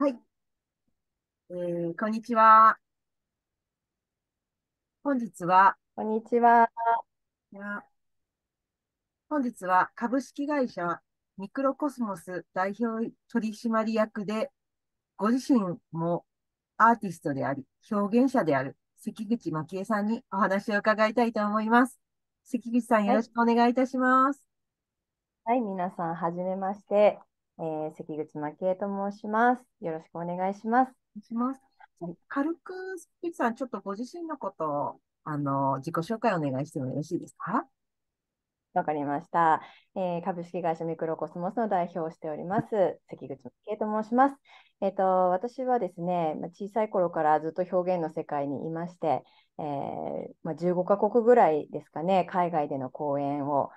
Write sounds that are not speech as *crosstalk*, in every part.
はい、えーこんにちは。本日は、こんにちは。本日は株式会社ミクロコスモス代表取締役で、ご自身もアーティストであり、表現者である関口紀恵さんにお話を伺いたいと思います。関口さん、よろしくお願いいたします。はい、皆さん、はじめまして。えー、関口真紀恵と申します。よろしくお願いします。します軽く、関口さん、ちょっとご自身のことを、あの、自己紹介お願いしてもよろしいですかわかりました、えー、株式会社ミクロコスモスの代表をしております、関口真紀恵と申します。えっ、ー、と、私はですね、小さい頃からずっと表現の世界にいまして、えーまあ、15カ国ぐらいですかね、海外での講演を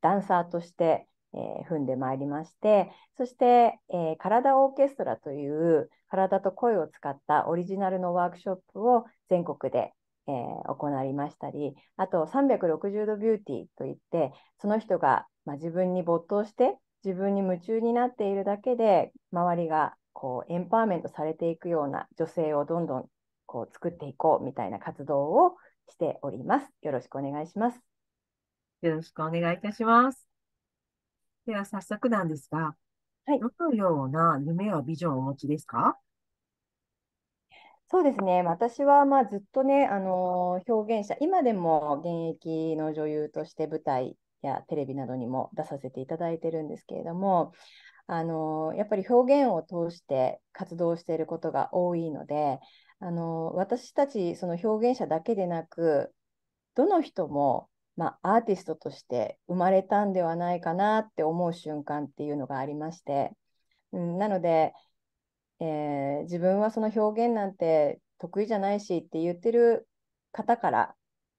ダンサーとして、えー、踏んでまいりまして、そして、えー、体オーケストラという体と声を使ったオリジナルのワークショップを全国で、えー、行いましたり、あと360度ビューティーといって、その人が、まあ、自分に没頭して自分に夢中になっているだけで、周りがこうエンパワーメントされていくような女性をどんどんこう作っていこうみたいな活動をしております。よろしくお願いします。よろしくお願いいたします。では早速なんですが、はい。どのような夢やビジョンをお持ちですかそうですね。私はまあずっとね、あのー表現者、今でも現役の女優として舞台やテレビなどにも出させていただいてるんですけれども、あのーやっぱり表現を通して活動していることが多いので、あのー私たちその表現者だけでなく、どの人もまあ、アーティストとして生まれたんではないかなって思う瞬間っていうのがありまして、うん、なので、えー、自分はその表現なんて得意じゃないしって言ってる方から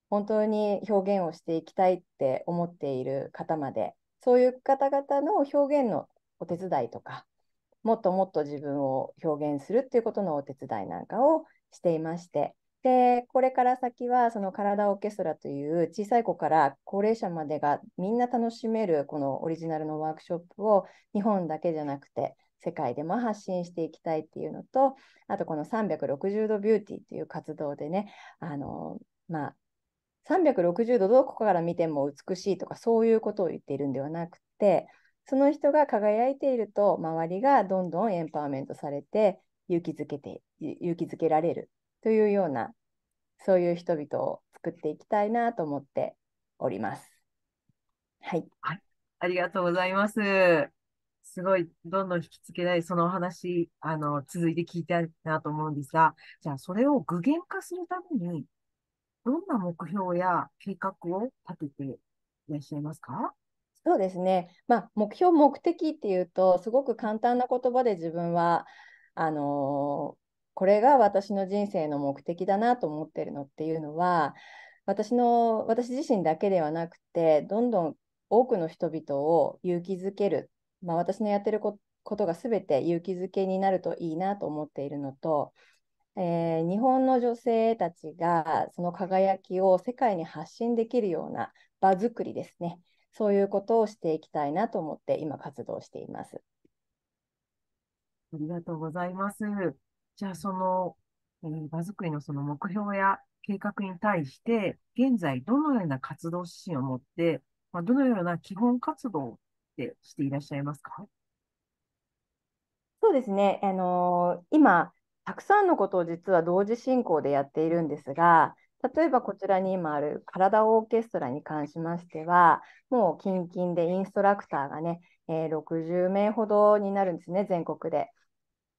本当に表現をしていきたいって思っている方までそういう方々の表現のお手伝いとかもっともっと自分を表現するっていうことのお手伝いなんかをしていましてでこれから先はその体オーケストラという小さい子から高齢者までがみんな楽しめるこのオリジナルのワークショップを日本だけじゃなくて世界でも発信していきたいっていうのとあとこの360度ビューティーっていう活動でねあのまあ360度どこから見ても美しいとかそういうことを言っているんではなくてその人が輝いていると周りがどんどんエンパワーメントされて勇気づけて勇気づけられるというようなそういう人々を作っていきたいなと思っております。はい。はい、ありがとうございます。すごい、どんどん引きつけない、そのお話、あの、続いて聞いたいなと思うんですが、じゃあ、それを具現化するために、どんな目標や計画を立てていらっしゃいますかそうですね、まあ、目標、目的っていうと、すごく簡単な言葉で自分はあのこれが私の人生の目的だなと思ってるのっていうのは私の私自身だけではなくてどんどん多くの人々を勇気づける、まあ、私のやってることが全て勇気づけになるといいなと思っているのと、えー、日本の女性たちがその輝きを世界に発信できるような場づくりですねそういうことをしていきたいなと思って今活動しています。ありがとうございます。じゃあ、その、えー、場作りのその目標や計画に対して、現在どのような活動指針を持って、まあ、どのような基本活動でしていらっしゃいますかそうですね。あのー、今、たくさんのことを実は同時進行でやっているんですが、例えばこちらに今ある体オーケストラに関しましては、もう近々でインストラクターがね、えー、60名ほどになるんですね、全国で。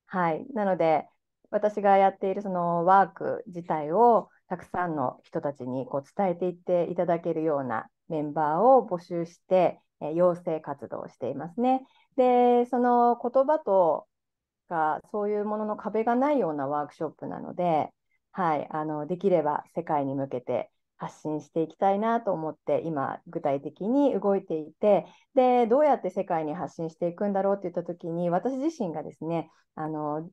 はい。なので、私がやっているそのワーク自体をたくさんの人たちにこう伝えていっていただけるようなメンバーを募集して、え養成活動をしていますね。で、その言葉とかそういうものの壁がないようなワークショップなので、はい、あのできれば世界に向けて発信していきたいなと思って今具体的に動いていてでどうやって世界に発信していくんだろうっていった時に私自身がですねあの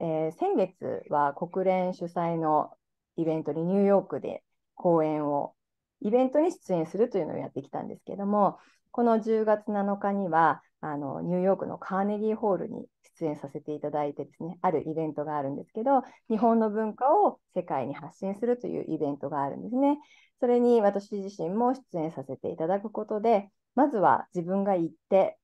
えー、先月は国連主催のイベントにニューヨークで講演を、イベントに出演するというのをやってきたんですけども、この10月7日にはあのニューヨークのカーネギーホールに出演させていただいてですね、あるイベントがあるんですけど、日本の文化を世界に発信するというイベントがあるんですね。それに私自身も出演させていただくことで、まずは自分が行って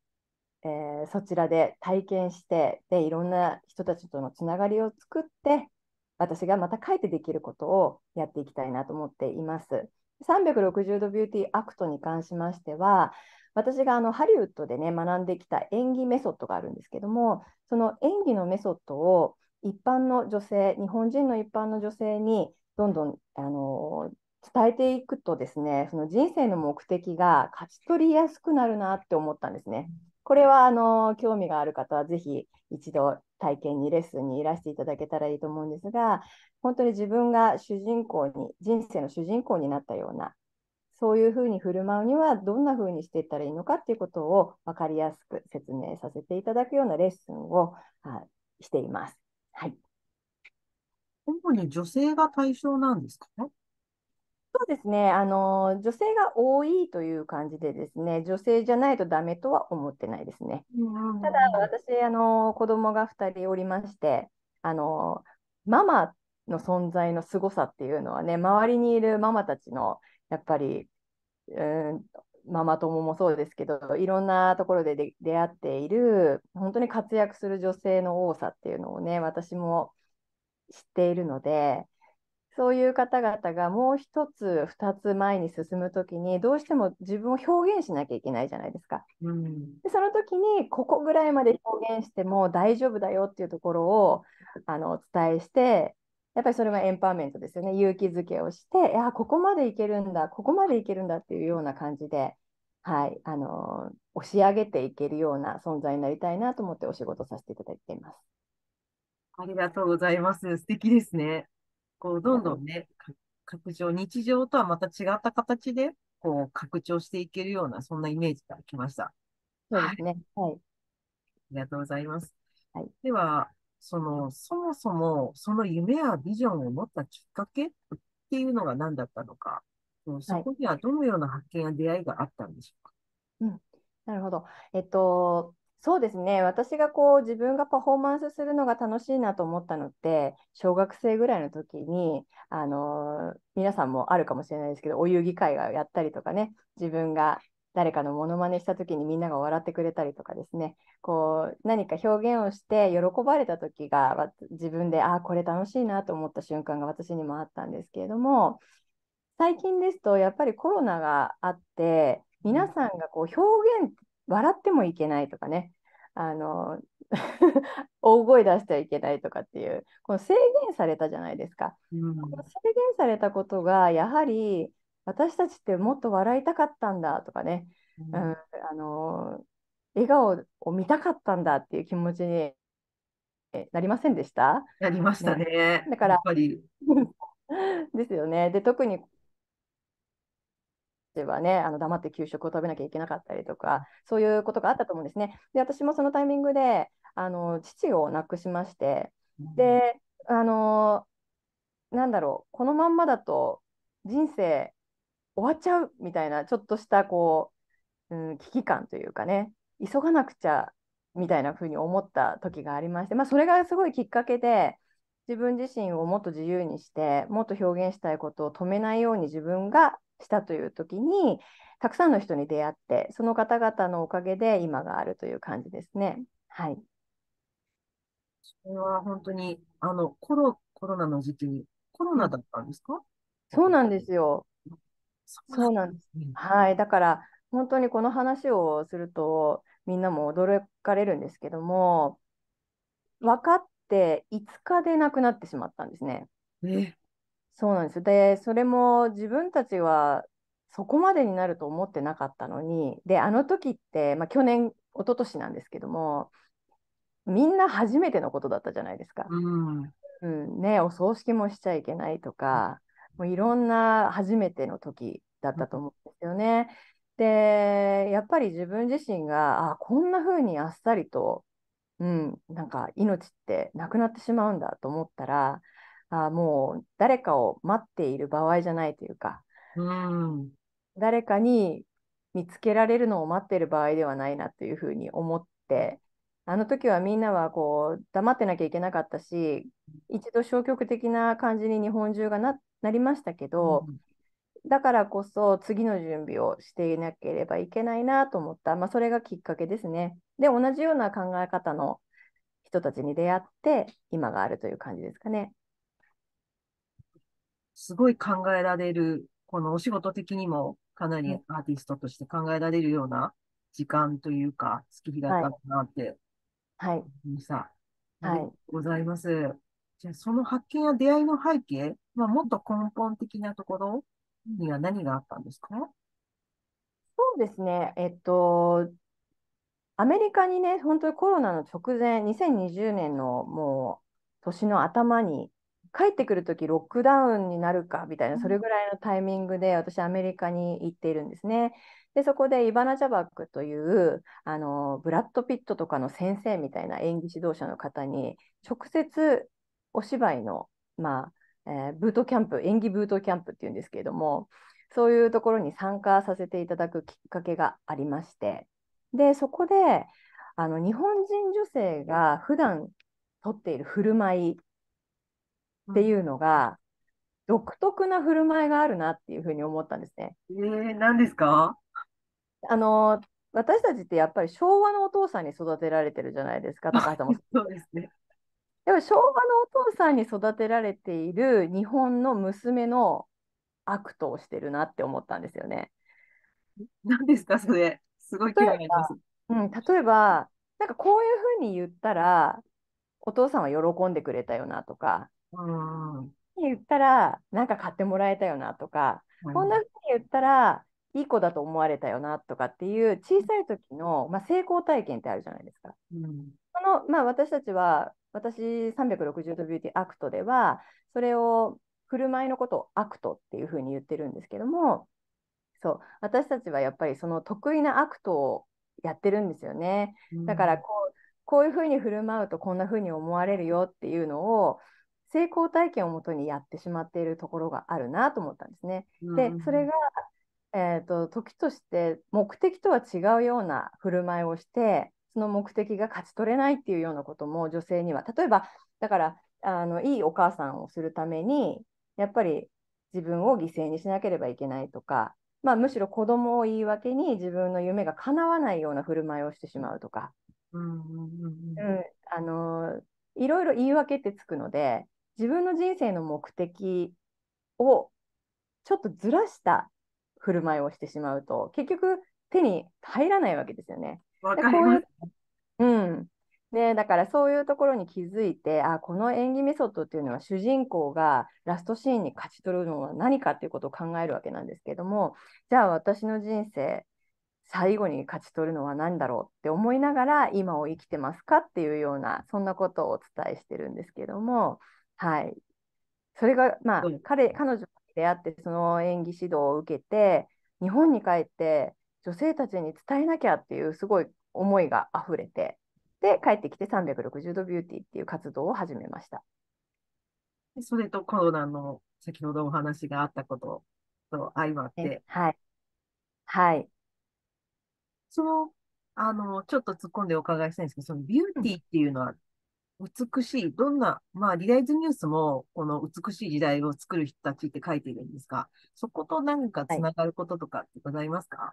えー、そちらで体験してでいろんな人たちとのつながりを作って私がまた書いてできることをやっていきたいなと思っています。360度ビューティーアクトに関しましては私があのハリウッドでね学んできた演技メソッドがあるんですけどもその演技のメソッドを一般の女性日本人の一般の女性にどんどんあの伝えていくとですね、その人生の目的が勝ち取りやすくなるなって思ったんですね。これはあの興味がある方はぜひ一度体験にレッスンにいらしていただけたらいいと思うんですが、本当に自分が主人公に、人生の主人公になったような、そういうふうに振る舞うにはどんなふうにしていったらいいのかっていうことを分かりやすく説明させていただくようなレッスンをしています。はい。主に女性が対象なんですかねそうですねあの、女性が多いという感じでですね、女性じゃないとダメとは思ってないですね。うん、ただ、私あの、子供が2人おりまして、あのママの存在のすごさっていうのはね、周りにいるママたちのやっぱり、うん、ママ友もそうですけど、いろんなところで出会っている、本当に活躍する女性の多さっていうのをね、私も知っているので、そういう方々がもう一つ二つ前に進むときにどうしても自分を表現しなきゃいけないじゃないですか。うん、でその時にここぐらいまで表現しても大丈夫だよっていうところをあのお伝えしてやっぱりそれはエンパワーメントですよね勇気づけをしていやここまでいけるんだここまでいけるんだっていうような感じで、はいあの押し上げていけるような存在になりたいなと思ってお仕事させていただいています。ありがとうございます。素敵ですね。こう、どんどんね、拡張、日常とはまた違った形で、こう、拡張していけるような、そんなイメージが来ました。そうですね。はい。ありがとうございます。はい、では、その、そもそも、その夢やビジョンを持ったきっかけっていうのが何だったのか、そこにはどのような発見や出会いがあったんでしょうか。うん、なるほど。えっと、そうですね私がこう自分がパフォーマンスするのが楽しいなと思ったのって小学生ぐらいの時にあのー、皆さんもあるかもしれないですけどお遊戯会がやったりとかね自分が誰かのものまねした時にみんなが笑ってくれたりとかですねこう何か表現をして喜ばれた時が自分でああこれ楽しいなと思った瞬間が私にもあったんですけれども最近ですとやっぱりコロナがあって皆さんがこう表現笑ってもいけないとかねあの *laughs* 大声出してはいけないとかっていうこの制限されたじゃないですか、うん、この制限されたことがやはり私たちってもっと笑いたかったんだとかね、うん、うん、あの笑顔を見たかったんだっていう気持ちになりませんでしたなりましたね。ねだから *laughs* ですよね。で特にちはね、あの黙って給食を食べなきゃいけなかったりとか、そういうことがあったと思うんですね。で、私もそのタイミングで、あの父を亡くしまして、で、あの、なんだろう、このまんまだと人生終わっちゃうみたいな、ちょっとしたこう、うん、危機感というかね、急がなくちゃみたいなふうに思った時がありまして、まあ、それがすごいきっかけで、自分自身をもっと自由にしてもっと表現したいことを止めないように自分がしたという時にたくさんの人に出会ってその方々のおかげで今があるという感じですね。はい、それは本当にあのコロコロナの時期にコロナだったんですかそうなんですよ。そうなんです、ね。はい。だから、本当にこの話をすると、みんなも驚かれるんですけども、分かって5日で亡くなってしまったんですね。えそうなんですでそれも自分たちはそこまでになると思ってなかったのにであの時って、まあ、去年一昨年なんですけどもみんな初めてのことだったじゃないですか。うんうん、ねお葬式もしちゃいけないとかもういろんな初めての時だったと思うんですよね。でやっぱり自分自身があこんな風にあっさりと、うん、なんか命ってなくなってしまうんだと思ったらあもう誰かを待っている場合じゃないというか、うん、誰かに見つけられるのを待っている場合ではないなというふうに思って、あの時はみんなはこう黙ってなきゃいけなかったし、一度消極的な感じに日本中がななりましたけど、うん、だからこそ次の準備をしていなければいけないなと思った、まあ、それがきっかけですね。で、同じような考え方の人たちに出会って、今があるという感じですかね。すごい考えられる、このお仕事的にもかなりアーティストとして考えられるような時間というか、月日だったかなって。はい。さ、はい。ございます。じゃあ、その発見や出会いの背景、まあ、もっと根本的なところには何があったんですかそうですね。えっと、アメリカにね、本当にコロナの直前、2020年のもう年の頭に帰ってくるときロックダウンになるかみたいな、それぐらいのタイミングで私、アメリカに行っているんですね。で、そこでイバナ・ジャバックという、あの、ブラッド・ピットとかの先生みたいな演技指導者の方に、直接お芝居の、まあ、えー、ブートキャンプ、演技ブートキャンプっていうんですけれども、そういうところに参加させていただくきっかけがありまして、で、そこで、あの、日本人女性が普段とっている振る舞いっていうのが、独特な振る舞いがあるなっていうふうに思ったんですね。えー、何ですかあの私たちってやっぱり昭和のお父さんに育てられてるじゃないですか、高橋さんも。*laughs* そうですね。でも昭和のお父さんに育てられている日本の娘の悪党をしてるなって思ったんですよね。何ですか、それ。すごい嫌いです。うん、例えば、なんかこういうふうに言ったら、お父さんは喜んでくれたよなとか、に言ったら、なんか買ってもらえたよなとか、うん、こんなふうに言ったら、いい子だと思われたよなとかっていう小さい時の、まあ、成功体験ってあるじゃないですか。うん、そのまあ、私たちは私360度ビューティーアクトではそれを振る舞いのことをアクトっていうふうに言ってるんですけどもそう私たちはやっぱりその得意なアクトをやってるんですよね。だからこう、うん、こういうふうに振る舞うとこんなふうに思われるよっていうのを成功体験をもとにやってしまっているところがあるなと思ったんですね。でそれが、えーと、時として目的とは違うような振る舞いをしてその目的が勝ち取れないっていうようなことも女性には例えばだからあのいいお母さんをするためにやっぱり自分を犠牲にしなければいけないとか、まあ、むしろ子供を言い訳に自分の夢が叶わないような振る舞いをしてしまうとか、うん、うん、あのいろいろ言い訳ってつくので自分の人生の目的をちょっとずらした振る舞いをしてしまうと結局手に入らないわけですよね。わかります。ういううんね、だからそういうところに気づいてあこの演技メソッドっていうのは主人公がラストシーンに勝ち取るのは何かっていうことを考えるわけなんですけどもじゃあ私の人生最後に勝ち取るのは何だろうって思いながら今を生きてますかっていうようなそんなことをお伝えしてるんですけどもはい。それが、まあ、うん、彼、彼女と出会って、その演技指導を受けて、日本に帰って、女性たちに伝えなきゃっていう、すごい思いが溢れて、で、帰ってきて360度ビューティーっていう活動を始めました。それとコロナの先ほどお話があったことと相まって。はい。はい。その、あの、ちょっと突っ込んでお伺いしたいんですけど、そのビューティーっていうのは美しい。どんな、まあ、リライズニュースも、この美しい時代を作る人たちって書いてるんですが、そこと何かつながることとかってございますか、はい、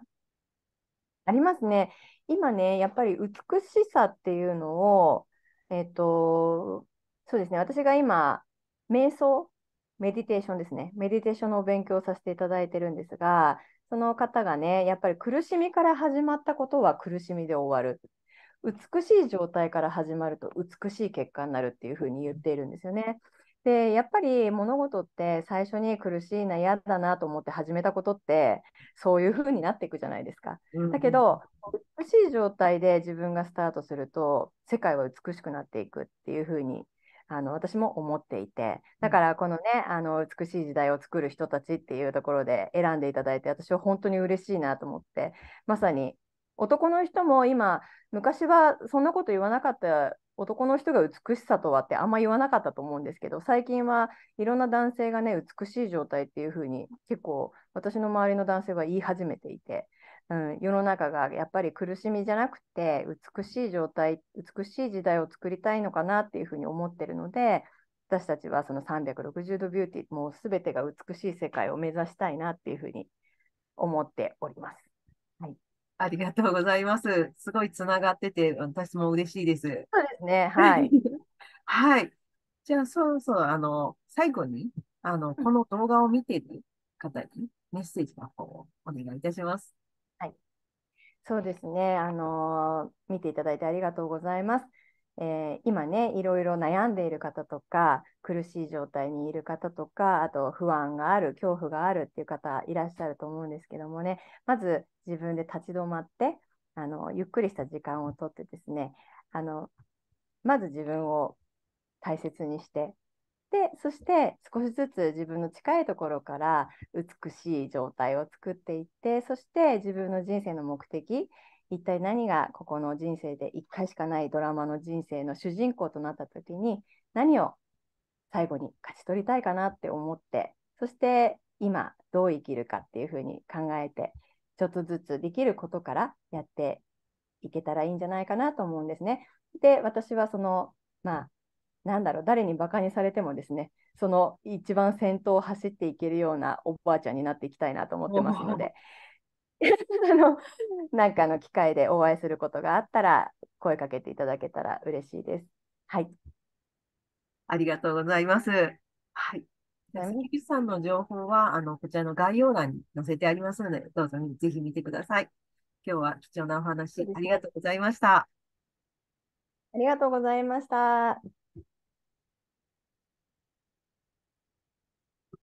ありますね。今ね、やっぱり美しさっていうのを、えっ、ー、と、そうですね、私が今、瞑想、メディテーションですね、メディテーションのお勉強をさせていただいてるんですが、その方がね、やっぱり苦しみから始まったことは苦しみで終わる。美しい状態から始まると美しい結果になるっていうふうに言っているんですよね。でやっぱり物事って最初に苦しいな嫌だなと思って始めたことってそういうふうになっていくじゃないですか。うんだけど美しい状態で自分がスタートすると世界は美しくなっていくっていうふうにあの私も思っていてだからこのねあの美しい時代を作る人たちっていうところで選んでいただいて私は本当に嬉しいなと思ってまさに男の人も今昔はそんなこと言わなかった男の人が美しさとはってあんま言わなかったと思うんですけど最近はいろんな男性がね美しい状態っていう風に結構私の周りの男性は言い始めていて、うん、世の中がやっぱり苦しみじゃなくて美しい状態美しい時代を作りたいのかなっていう風に思ってるので私たちはその360度ビューティーもう全てが美しい世界を目指したいなっていう風に思っております。ありがとうございます。すごいつながってて、私も嬉しいです。そうですね。はい。*laughs* はい。じゃあ、そうそう、あの、最後に、あの、この動画を見ている方にメッセージの方をお願いいたします。はい。そうですね。あの見ていただいてありがとうございます。えー、今ねいろいろ悩んでいる方とか苦しい状態にいる方とかあと不安がある恐怖があるっていう方いらっしゃると思うんですけどもねまず自分で立ち止まってあのゆっくりした時間をとってですねあのまず自分を大切にしてでそして少しずつ自分の近いところから美しい状態を作っていってそして自分の人生の目的一体何がここの人生で1回しかないドラマの人生の主人公となった時に何を最後に勝ち取りたいかなって思ってそして今どう生きるかっていうふうに考えてちょっとずつできることからやっていけたらいいんじゃないかなと思うんですね。で私はそのまあなんだろう誰にバカにされてもですねその一番先頭を走っていけるようなおばあちゃんになっていきたいなと思ってますので *laughs* あのなんかの機会でお会いすることがあったら声かけていただけたら嬉しいです。はい。ありがとうございます。はい。関口さんの情報は、あの、こちらの概要欄に載せてありますので、どうぞぜひ見てください。今日は貴重なお話、ありがとうございました。ありがとうございました。